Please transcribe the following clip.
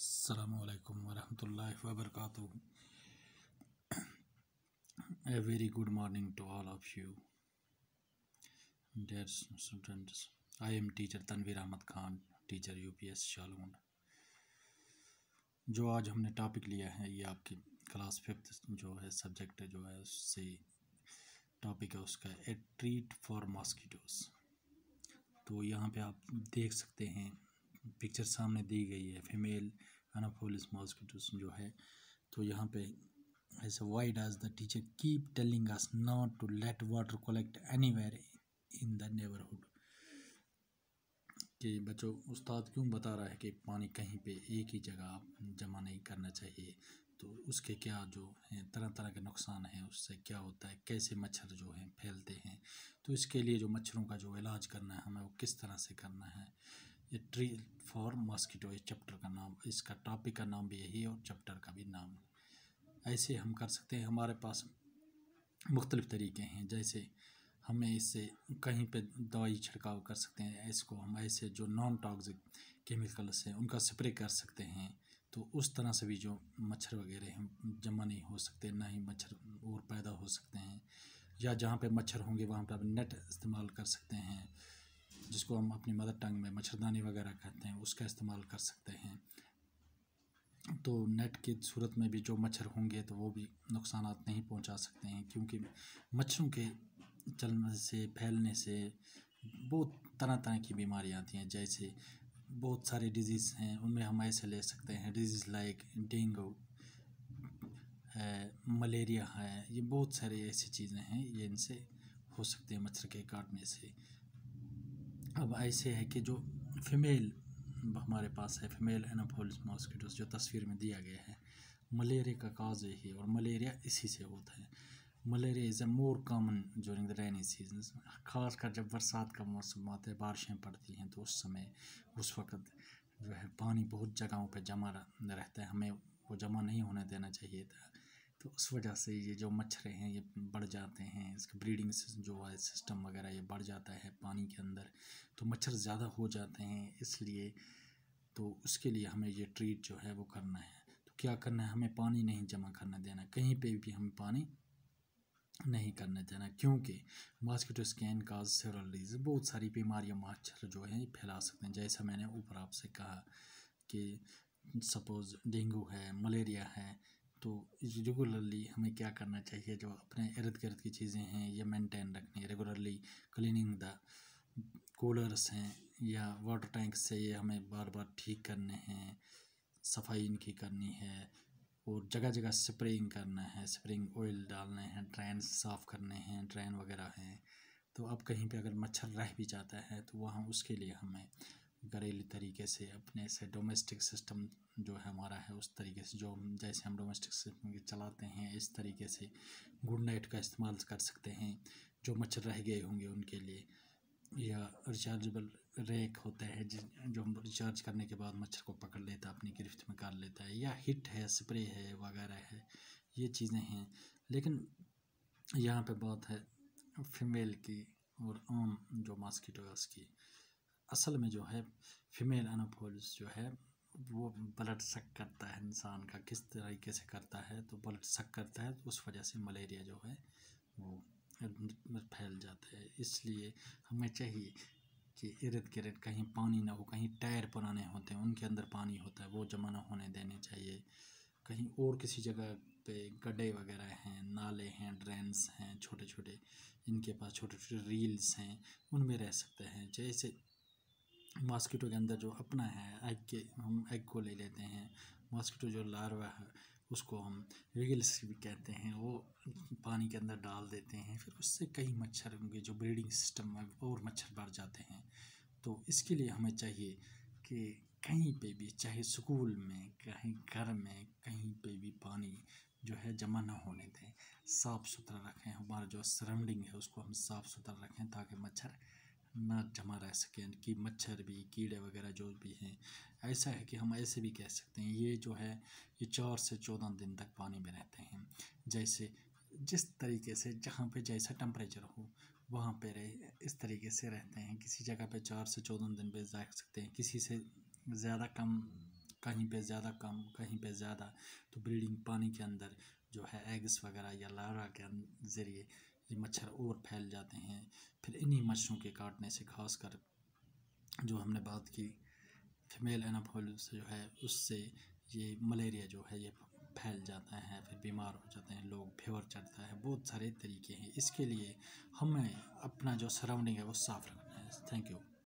अल्लाम वरम वबरक a very good morning to all of you dear students I am teacher Tanveer Ahmed Khan teacher U P S जो आज हमने टॉपिक लिया है ये आपकी क्लास फिफ्थ जो है सब्जेक्ट जो है उससे टॉपिक है उसका ए ट्रीट फॉर मॉस्किटोज तो यहाँ पे आप देख सकते हैं पिक्चर सामने दी गई है फीमेल एनाफोलिस मॉस्किटोस जो है तो यहाँ पे ऐसे why does the teacher keep telling us not to let water collect anywhere in the neighbourhood कि बच्चों उस्ताद क्यों बता रहा है कि पानी कहीं पे एक ही जगह जमा नहीं करना चाहिए तो उसके क्या जो तरह तरह के नुकसान हैं उससे क्या होता है कैसे मच्छर जो हैं फैलते हैं तो इसके लिए जो मच्छरों का जो इलाज करना है हमें वो किस तरह से करना है ये ट्री फॉर मॉस्किटो इस चैप्टर का नाम इसका टॉपिक का नाम भी यही है और चैप्टर का भी नाम ऐसे हम कर सकते हैं हमारे पास मुख्तलिफ़ तरीके हैं जैसे हमें इससे कहीं पे दवाई छिड़काव कर सकते हैं इसको हम ऐसे जो नॉन टॉक्सिक केमिकल्स हैं उनका स्प्रे कर सकते हैं तो उस तरह से भी जो मच्छर वगैरह हैं जमा नहीं हो सकते ना ही मच्छर और पैदा हो सकते हैं या जहाँ पे मच्छर होंगे वहाँ पर आप नेट इस्तेमाल कर सकते हैं जिसको हम अपनी मदर टंग में मच्छरदानी वगैरह कहते हैं उसका इस्तेमाल कर सकते हैं तो नेट की सूरत में भी जो मच्छर होंगे तो वो भी नुकसान नहीं पहुंचा सकते हैं क्योंकि मच्छरों के चलने से फैलने से बहुत तरह तरह की बीमारियां आती हैं जैसे बहुत सारे डिजीज़ हैं उनमें हम ऐसे ले सकते हैं डिजीज़ लाइक डेंगू है मलेरिया है ये बहुत सारी ऐसी चीज़ें हैं ये इनसे हो सकते हैं मच्छर के काटने से अब ऐसे है कि जो फीमेल हमारे पास है फीमेल एनाफोलिस मॉस्किटोस जो तस्वीर में दिया गया है मलेरिया का काज यही और मलेरिया इसी से होता है malaria is a more common during the rainy season खासकर जब बरसात का मौसम आता है बारिशें पड़ती हैं तो उस समय उस वक्त जो है पानी बहुत जगहों पर जमा रहता है हमें वो जमा नहीं होने देना चाहिए था तो उस वजह से ये जो मच्छर हैं ये बढ़ जाते हैं इसका ब्रीडिंग जो है सिस्टम वगैरह ये बढ़ जाता है पानी के अंदर तो मच्छर ज़्यादा हो जाते हैं इसलिए तो उसके लिए हमें ये ट्रीट जो है वो करना है तो क्या करना है हमें पानी नहीं जमा करने देना कहीं पे भी हमें पानी नहीं करने देना क्योंकि mosquito can cause several disease बहुत सारी बीमारियां मच्छर जो है फैला सकते हैं जैसा मैंने ऊपर आपसे कहा कि सपोज़ डेंगू है मलेरिया है तो रेगुलरली हमें क्या करना चाहिए जो अपने इर्द गिर्द की चीज़ें हैं ये मेंटेन रखनी है रेगुलरली क्लीनिंग द कूलर्स हैं या वाटर टैंक्स है ये हमें बार बार ठीक करने हैं सफाई इनकी करनी है और जगह जगह स्प्रेइंग करना है स्प्रेइंग ऑयल डालने हैं ड्रैन साफ़ करने हैं ड्रैन वगैरह हैं तो अब कहीं पे अगर मच्छर रह भी जाता है तो वहाँ उसके लिए हमें घरेलू तरीके से अपने से डोमेस्टिक सिस्टम जो है हमारा है उस तरीके से जो जैसे हम डोमेस्टिक सिस्टम के चलाते हैं इस तरीके से गुड नाइट का इस्तेमाल कर सकते हैं जो मच्छर रह गए होंगे उनके लिए या रिचार्जेबल रेक होते हैं जो हम रिचार्ज करने के बाद मच्छर को पकड़ लेता है अपनी गिरफ्त में कर लेता है या हिट है स्प्रे है वगैरह है ये चीज़ें हैं लेकिन यहाँ पे बात है फीमेल की और आम जो मॉस्किटोज़ की असल में जो है फीमेल अनाफोलिस जो है वो ब्लड सक करता है इंसान का किस तरीके से करता है तो ब्लड सक करता है तो उस वजह से मलेरिया जो है वो फैल जाता है इसलिए हमें चाहिए कि इर्द गिर्द कहीं पानी ना हो कहीं टायर पुराने होते हैं उनके अंदर पानी होता है वो जमा ना होने देने चाहिए कहीं और किसी जगह पे गड्ढे वगैरह हैं नाले हैं ड्रेन्स हैं छोटे छोटे इनके पास छोटे छोटे रील्स हैं उनमें रह सकते हैं जैसे मॉस्किटो के अंदर जो अपना है एग के हम एग को ले लेते हैं मॉस्किटो जो लार्वा है उसको हम रील्स भी कहते हैं वो पानी के अंदर डाल देते हैं फिर उससे कई मच्छर उनके जो ब्रीडिंग सिस्टम में और मच्छर बढ़ जाते हैं तो इसके लिए हमें चाहिए कि कहीं पे भी चाहे स्कूल में कहीं घर में कहीं पे भी पानी जो है जमा ना होने दें साफ़ सुथरा रखें हमारा जो सराउंडिंग है उसको हम साफ़ सुथरा रखें ताकि मच्छर ना जमा रह सकें कि मच्छर भी कीड़े वगैरह जो भी हैं ऐसा है कि हम ऐसे भी कह सकते हैं ये जो है ये चार से चौदह दिन तक पानी में रहते हैं जैसे जिस तरीके से जहाँ पे जैसा टम्परेचर हो वहाँ पे रहे इस तरीके से रहते हैं किसी जगह पे चार से चौदह दिन पे जा सकते हैं किसी से ज़्यादा कम कहीं पे ज़्यादा कम कहीं पे ज़्यादा तो ब्रीडिंग पानी के अंदर जो है एग्स वगैरह या लारा के ज़रिए ये मच्छर और फैल जाते हैं फिर इन्हीं मच्छरों के काटने से खास कर जो हमने बात की फीमेल एनाफोल जो है उससे ये मलेरिया जो है ये फैल जाता है फिर बीमार हो जाते हैं लोग फेवर चढ़ता है बहुत सारे तरीके हैं इसके लिए हमें अपना जो सराउंडिंग है वो साफ़ रखना है थैंक यू